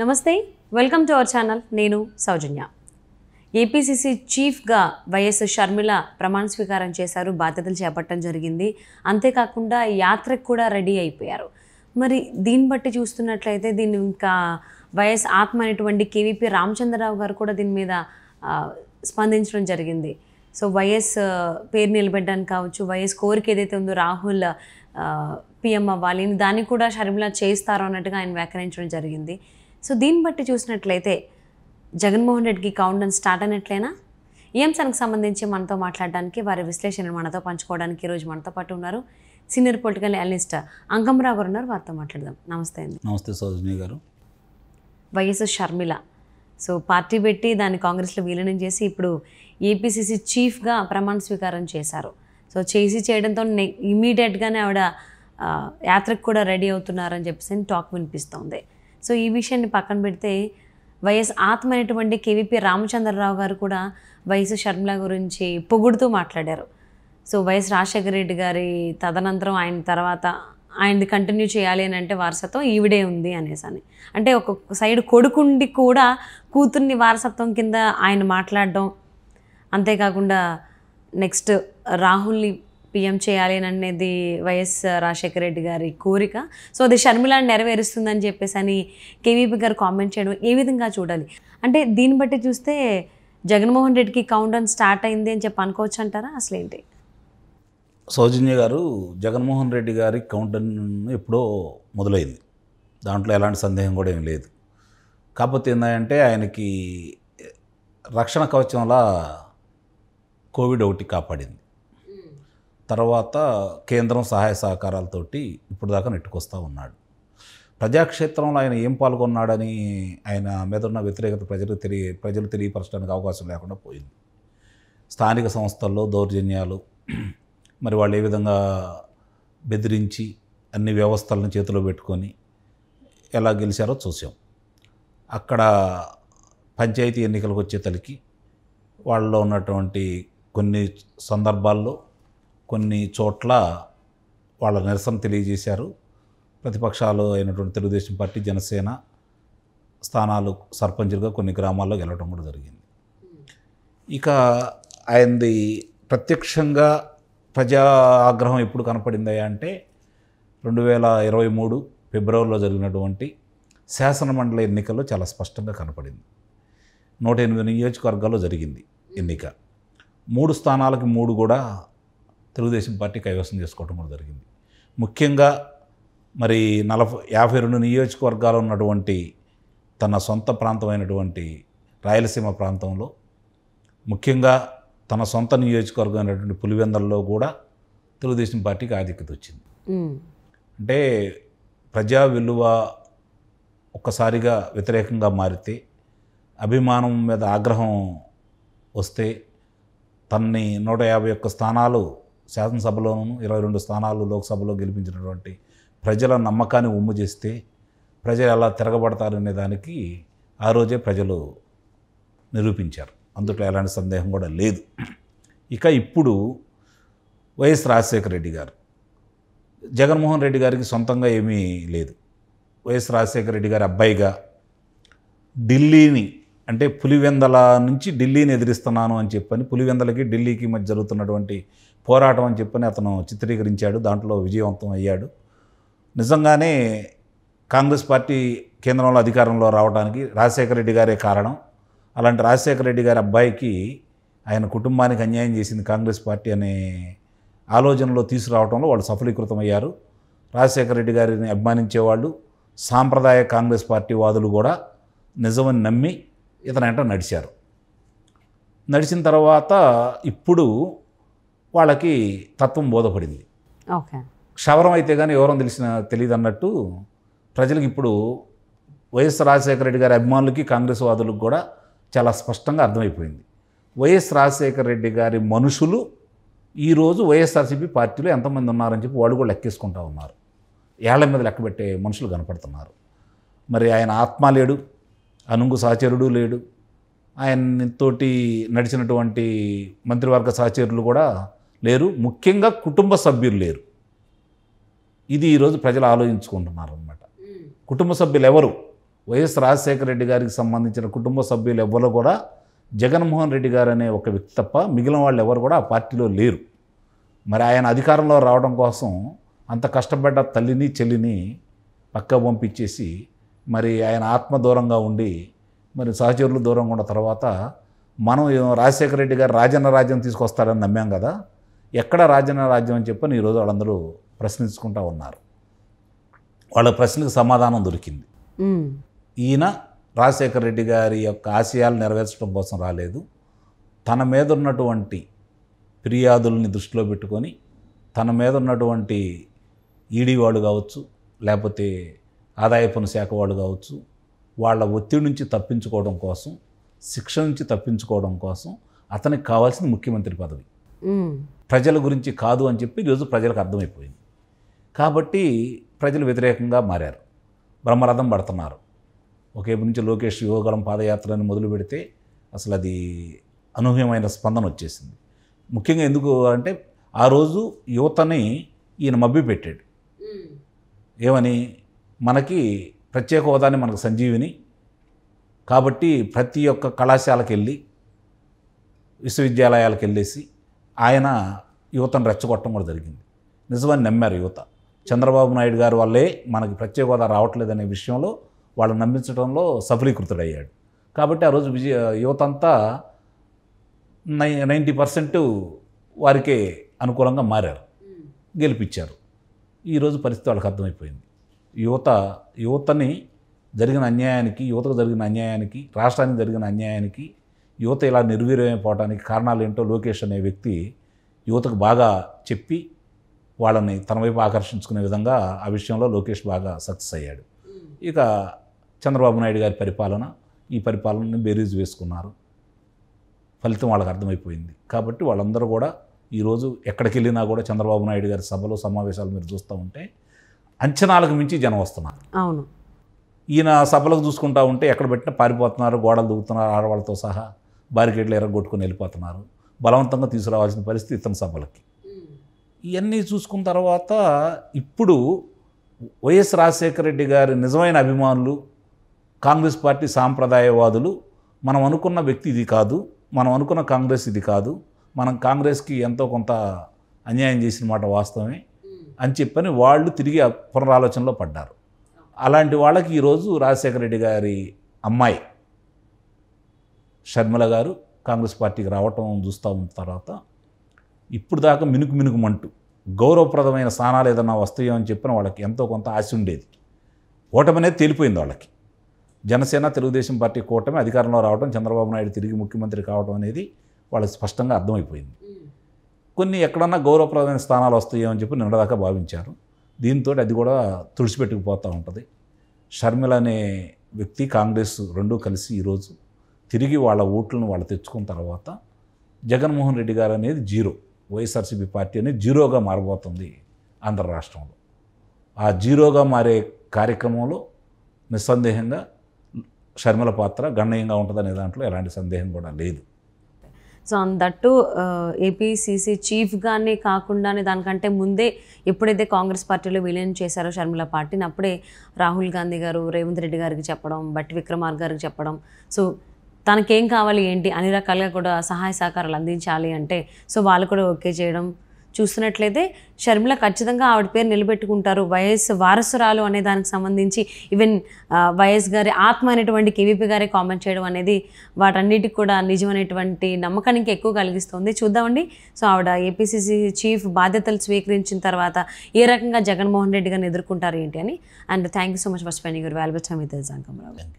నమస్తే welcome to our channel నేను Soujanya APCC చీఫ్గా వైఎస్ షర్మిల ప్రమాణ స్వీకారం చేశారు బాధ్యతలు చేపట్టడం జరిగింది అంతేకాకుండా యాత్రకు కూడా రెడీ అయిపోయారు మరి దీన్ని బట్టి చూస్తున్నట్లయితే దీన్ని ఇంకా వైఎస్ ఆత్మ అనేటువంటి కేవీపీ రామచంద్రరావు గారు కూడా దీని మీద స్పందించడం జరిగింది సో వైఎస్ పేరు నిలబెట్టడానికి కావచ్చు వైఎస్ కోరిక ఏదైతే ఉందో రాహుల్ పిఎం అవ్వాలి దాన్ని కూడా షర్మిల చేస్తారో అన్నట్టుగా ఆయన వ్యాఖ్యానించడం జరిగింది సో దీన్ని బట్టి చూసినట్లయితే జగన్మోహన్ రెడ్డికి కౌంటన్ స్టార్ట్ అయినట్లేనా ఈఎంసన్కి సంబంధించి మనతో మాట్లాడడానికి వారి విశ్లేషణ మనతో పంచుకోవడానికి ఈరోజు మనతో పాటు ఉన్నారు సీనియర్ పొలిటికల్ అనలిస్ట్ అంకమరావు గారు ఉన్నారు వారితో మాట్లాడదాం నమస్తే అండి నమస్తే సోజనీ గారు వైఎస్ షర్మిల సో పార్టీ పెట్టి దాన్ని కాంగ్రెస్లో విలీనం చేసి ఇప్పుడు ఏపీసీసీ చీఫ్గా ప్రమాణ స్వీకారం చేశారు సో చేసి చేయడంతో ఇమీడియట్గానే ఆవిడ యాత్రకు కూడా రెడీ అవుతున్నారని చెప్పేసి టాక్ వినిపిస్తోంది సో ఈ విషయాన్ని పక్కన పెడితే వైఎస్ ఆత్మ అనేటువంటి కేవీపీ రామచంద్రరావు గారు కూడా వైఎస్ శర్మల గురించి పొగుడుతూ మాట్లాడారు సో వైఎస్ రాజశేఖర రెడ్డి గారి తదనంతరం ఆయన తర్వాత ఆయనది కంటిన్యూ చేయాలి అని అంటే వారసత్వం ఈవిడే ఉంది అనేసి అని అంటే ఒక సైడ్ కొడుకుండి కూడా కూతుర్ని వారసత్వం కింద ఆయన మాట్లాడడం అంతేకాకుండా నెక్స్ట్ రాహుల్ని పిఎం చేయాలి అనేది వైఎస్ రాజశేఖర రెడ్డి గారి కోరిక సో అది షర్మిలాని నెరవేరుస్తుందని చెప్పేసి అని కేవీపీ గారు కామెంట్ చేయడం ఏ విధంగా చూడాలి అంటే దీన్ని బట్టి చూస్తే జగన్మోహన్ రెడ్డికి కౌంట్ డౌన్ స్టార్ట్ అయింది అని చెప్పి అనుకోవచ్చు అంటారా అసలు ఏంటి సౌజన్య గారు జగన్మోహన్ రెడ్డి గారి కౌంట్ డౌన్ ఎప్పుడో మొదలైంది దాంట్లో ఎలాంటి సందేహం కూడా ఏం లేదు కాకపోతే ఏంటంటే ఆయనకి రక్షణ కవచంలా కోవిడ్ ఒకటి కాపాడింది తర్వాత కేంద్రం సహాయ సహకారాలతోటి ఇప్పుడు దాకా నెట్టుకొస్తూ ఉన్నాడు ప్రజాక్షేత్రంలో ఆయన ఏం పాల్గొన్నాడని ఆయన మీద ఉన్న వ్యతిరేకత ప్రజలు తెలియ ప్రజలు తెలియపరచడానికి అవకాశం లేకుండా పోయింది స్థానిక సంస్థల్లో దౌర్జన్యాలు మరి వాళ్ళు ఏ విధంగా బెదిరించి అన్ని వ్యవస్థలను చేతిలో పెట్టుకొని ఎలా గెలిచారో చూసాం అక్కడ పంచాయతీ ఎన్నికలకు వచ్చే తలికి వాళ్ళలో ఉన్నటువంటి కొన్ని సందర్భాల్లో కొన్ని చోట్ల వాళ్ళ నిరసన తెలియజేశారు ప్రతిపక్షాలు అయినటువంటి తెలుగుదేశం పార్టీ జనసేన స్థానాలు సర్పంచులుగా కొన్ని గ్రామాల్లో గెలవడం కూడా జరిగింది ఇక ఆయనది ప్రత్యక్షంగా ప్రజా ఆగ్రహం ఎప్పుడు కనపడిందా అంటే రెండు వేల ఇరవై మూడు ఫిబ్రవరిలో జరిగినటువంటి శాసనమండలి ఎన్నికల్లో చాలా స్పష్టంగా కనపడింది నూట ఎనిమిది నియోజకవర్గాల్లో జరిగింది ఎన్నిక మూడు స్థానాలకి మూడు కూడా తెలుగుదేశం పార్టీ కైవసం చేసుకోవటం కూడా జరిగింది ముఖ్యంగా మరి నలభై యాభై రెండు నియోజకవర్గాలు ఉన్నటువంటి తన సొంత ప్రాంతమైనటువంటి రాయలసీమ ప్రాంతంలో ముఖ్యంగా తన సొంత నియోజకవర్గం అయినటువంటి పులివెందల్లో కూడా తెలుగుదేశం పార్టీకి ఆధిక్యత వచ్చింది అంటే ప్రజా విలువ ఒక్కసారిగా వ్యతిరేకంగా మారితే అభిమానం మీద ఆగ్రహం వస్తే తన్ని నూట యాభై ఒక్క స్థానాలు శాసనసభలోనూ ఇరవై రెండు స్థానాలు లోక్సభలో గెలిపించినటువంటి ప్రజల నమ్మకాన్ని ఉమ్ము చేస్తే ప్రజలు ఎలా తిరగబడతారనే దానికి ఆ రోజే ప్రజలు నిరూపించారు అందుట్లో ఎలాంటి సందేహం కూడా లేదు ఇక ఇప్పుడు వైఎస్ రాజశేఖర రెడ్డి గారు జగన్మోహన్ రెడ్డి గారికి సొంతంగా ఏమీ లేదు వైఎస్ రాజశేఖర రెడ్డి గారి అబ్బాయిగా ఢిల్లీని అంటే పులివెందల నుంచి ఢిల్లీని ఎదిరిస్తున్నాను అని చెప్పని పులివెందలకి ఢిల్లీకి మధ్య జరుగుతున్నటువంటి పోరాటం అని చెప్పని అతను చిత్రీకరించాడు దాంట్లో విజయవంతం అయ్యాడు నిజంగానే కాంగ్రెస్ పార్టీ కేంద్రంలో అధికారంలో రావడానికి రాజశేఖర రెడ్డి గారే కారణం అలాంటి రాజశేఖర రెడ్డి గారి అబ్బాయికి ఆయన కుటుంబానికి అన్యాయం చేసింది కాంగ్రెస్ పార్టీ అనే ఆలోచనలో తీసుకురావడంలో వాళ్ళు సఫలీకృతమయ్యారు రాజశేఖర రెడ్డి గారిని అభిమానించేవాళ్ళు సాంప్రదాయ కాంగ్రెస్ పార్టీ వాదులు కూడా నిజమని నమ్మి ఇతనంట నడిచారు నడిచిన తర్వాత ఇప్పుడు వాళ్ళకి తత్వం బోధపడింది క్షవరం అయితే కానీ ఎవరో తెలిసిన తెలియదు అన్నట్టు ప్రజలకు ఇప్పుడు వైఎస్ రాజశేఖర రెడ్డి గారి అభిమానులకి కాంగ్రెస్ వాదులకు కూడా చాలా స్పష్టంగా అర్థమైపోయింది వైఎస్ రాజశేఖర రెడ్డి గారి మనుషులు ఈరోజు వైఎస్ఆర్సీపీ పార్టీలో ఎంతమంది ఉన్నారని చెప్పి వాళ్ళు కూడా లెక్కేసుకుంటూ ఉన్నారు ఏళ్ల మీద పెట్టే మనుషులు కనపడుతున్నారు మరి ఆయన ఆత్మ లేడు అనుంగు సహచరుడు లేడు తోటి నడిచినటువంటి మంత్రివర్గ సహచరులు కూడా లేరు ముఖ్యంగా కుటుంబ సభ్యులు లేరు ఇది ఈరోజు ప్రజలు ఆలోచించుకుంటున్నారు కుటుంబ సభ్యులు ఎవరు వైఎస్ రాజశేఖర రెడ్డి గారికి సంబంధించిన కుటుంబ సభ్యులు ఎవరు కూడా జగన్మోహన్ రెడ్డి గారు అనే ఒక వ్యక్తి తప్ప మిగిలిన వాళ్ళు ఎవరు కూడా ఆ పార్టీలో లేరు మరి ఆయన అధికారంలో రావడం కోసం అంత కష్టపడ్డ తల్లిని చెల్లిని పక్క పంపించేసి మరి ఆయన ఆత్మ దూరంగా ఉండి మరి సహచరులు దూరంగా ఉన్న తర్వాత మనం రాజశేఖర రెడ్డి గారు రాజన్న రాజ్యం తీసుకొస్తారని నమ్మాం కదా ఎక్కడ రాజన్న రాజ్యం అని చెప్పని ఈరోజు వాళ్ళందరూ ప్రశ్నించుకుంటూ ఉన్నారు వాళ్ళ ప్రశ్నకు సమాధానం దొరికింది ఈయన రాజశేఖర రెడ్డి గారి యొక్క ఆశయాలు నెరవేర్చడం కోసం రాలేదు తన మీద ఉన్నటువంటి ఫిర్యాదుల్ని దృష్టిలో పెట్టుకొని తన మీద ఉన్నటువంటి ఈడీ వాళ్ళు కావచ్చు లేకపోతే ఆదాయ పన్ను శాఖ వాళ్ళు కావచ్చు వాళ్ళ ఒత్తిడి నుంచి తప్పించుకోవడం కోసం శిక్ష నుంచి తప్పించుకోవడం కోసం అతనికి కావాల్సింది ముఖ్యమంత్రి పదవి ప్రజల గురించి కాదు అని చెప్పి ఈరోజు ప్రజలకు అర్థమైపోయింది కాబట్టి ప్రజలు వ్యతిరేకంగా మారారు బ్రహ్మరథం పడుతున్నారు ఒకేపు నుంచి లోకేష్ యువగలం పాదయాత్రను మొదలు పెడితే అసలు అది అనూహ్యమైన స్పందన వచ్చేసింది ముఖ్యంగా ఎందుకు అంటే ఆ రోజు యువతని ఈయన మబ్బి పెట్టాడు ఏమని మనకి ప్రత్యేక హోదాని మనకు సంజీవిని కాబట్టి ప్రతి ఒక్క కళాశాలకు వెళ్ళి విశ్వవిద్యాలయాలకు వెళ్ళేసి ఆయన యువతను రెచ్చగొట్టడం కూడా జరిగింది నిజమని నమ్మారు యువత చంద్రబాబు నాయుడు గారి వల్లే మనకి ప్రత్యేక హోదా రావట్లేదనే విషయంలో వాళ్ళు నమ్మించడంలో సఫలీకృతుడయ్యాడు కాబట్టి ఆ రోజు విజయ యువత అంతా నై నైంటీ పర్సెంట్ వారికే అనుకూలంగా మారారు గెలిపించారు ఈరోజు పరిస్థితి వాళ్ళకి అర్థమైపోయింది యువత యువతని జరిగిన అన్యాయానికి యువతకు జరిగిన అన్యాయానికి రాష్ట్రానికి జరిగిన అన్యాయానికి యువత ఇలా నిర్వీర్యమైపోవడానికి కారణాలు ఏంటో లోకేష్ అనే వ్యక్తి యువతకు బాగా చెప్పి వాళ్ళని తన వైపు ఆకర్షించుకునే విధంగా ఆ విషయంలో లోకేష్ బాగా సక్సెస్ అయ్యాడు ఇక చంద్రబాబు నాయుడు గారి పరిపాలన ఈ పరిపాలనని బేరీజ్ వేసుకున్నారు ఫలితం వాళ్ళకి అర్థమైపోయింది కాబట్టి వాళ్ళందరూ కూడా ఈరోజు ఎక్కడికి వెళ్ళినా కూడా చంద్రబాబు నాయుడు గారి సభలో సమావేశాలు మీరు చూస్తూ ఉంటే అంచనాలకు మించి జనం వస్తున్నారు అవును ఈయన సభలకు చూసుకుంటా ఉంటే ఎక్కడ పెట్టినా పారిపోతున్నారు గోడలు దూకుతున్నారు ఆడవాళ్ళతో సహా బారికేట్లు ఎరగొట్టుకుని వెళ్ళిపోతున్నారు బలవంతంగా తీసుకురావాల్సిన పరిస్థితి ఇతర సభలకి hmm. ఇవన్నీ చూసుకున్న తర్వాత ఇప్పుడు వైఎస్ రాజశేఖర రెడ్డి గారి నిజమైన అభిమానులు కాంగ్రెస్ పార్టీ సాంప్రదాయవాదులు మనం అనుకున్న వ్యక్తి ఇది కాదు మనం అనుకున్న కాంగ్రెస్ ఇది కాదు మనం కాంగ్రెస్కి ఎంతో కొంత అన్యాయం చేసిన మాట వాస్తవమే hmm. అని చెప్పని వాళ్ళు తిరిగి పునరాలోచనలో పడ్డారు hmm. అలాంటి వాళ్ళకి ఈరోజు రాజశేఖర రెడ్డి గారి అమ్మాయి షర్మిల గారు కాంగ్రెస్ పార్టీకి రావటం చూస్తూ ఉన్న తర్వాత ఇప్పుడు దాకా మినుకు మినుకుమంటూ గౌరవప్రదమైన స్థానాలు ఏదన్నా వస్తాయో అని చెప్పిన వాళ్ళకి ఎంతో కొంత ఆశ ఉండేది ఓటమి అనేది తేలిపోయింది వాళ్ళకి జనసేన తెలుగుదేశం పార్టీ కూటమి అధికారంలో రావడం చంద్రబాబు నాయుడు తిరిగి ముఖ్యమంత్రి కావడం అనేది వాళ్ళకి స్పష్టంగా అర్థమైపోయింది కొన్ని ఎక్కడన్నా గౌరవప్రదమైన స్థానాలు వస్తాయో అని చెప్పి నిన్నదాకా భావించారు దీంతో అది కూడా తుడిచిపెట్టుకుపోతూ ఉంటుంది షర్మిల అనే వ్యక్తి కాంగ్రెస్ రెండూ కలిసి ఈరోజు తిరిగి వాళ్ళ ఓట్లను వాళ్ళు తెచ్చుకున్న తర్వాత జగన్మోహన్ రెడ్డి గారు అనేది జీరో వైఎస్ఆర్సీపీ పార్టీ అనేది జీరోగా మారబోతుంది ఆంధ్ర రాష్ట్రంలో ఆ జీరోగా మారే కార్యక్రమంలో నిస్సందేహంగా శర్మల పాత్ర గణనీయంగా ఉంటుందనే దాంట్లో ఎలాంటి సందేహం కూడా లేదు సో దట్టు ఏపీసీసీ చీఫ్గానే కాకుండానే దానికంటే ముందే ఎప్పుడైతే కాంగ్రెస్ పార్టీలో విలీనం చేశారో షర్మిల పార్టీని అప్పుడే రాహుల్ గాంధీ గారు రేవంత్ రెడ్డి గారికి చెప్పడం బట్టి విక్రమార్ గారికి చెప్పడం సో తనకేం కావాలి ఏంటి అన్ని రకాలుగా కూడా సహాయ సహకారాలు అందించాలి అంటే సో వాళ్ళు కూడా ఓకే చేయడం చూస్తున్నట్లయితే షర్మిల ఖచ్చితంగా ఆవిడ పేరు నిలబెట్టుకుంటారు వయస్సు వారసురాలు అనే దానికి సంబంధించి ఈవెన్ వయస్ గారి ఆత్మ అనేటువంటి కేవీపీ గారే కామెంట్ చేయడం అనేది వాటన్నిటికి కూడా నిజమైనటువంటి నమ్మకానికి ఎక్కువ కలిగిస్తుంది చూద్దామండి సో ఆవిడ ఏపీసీసీ చీఫ్ బాధ్యతలు స్వీకరించిన తర్వాత ఏ రకంగా జగన్మోహన్ రెడ్డి గారిని ఎదుర్కొంటారు ఏంటి అని and thank you so much for spending your valuable time with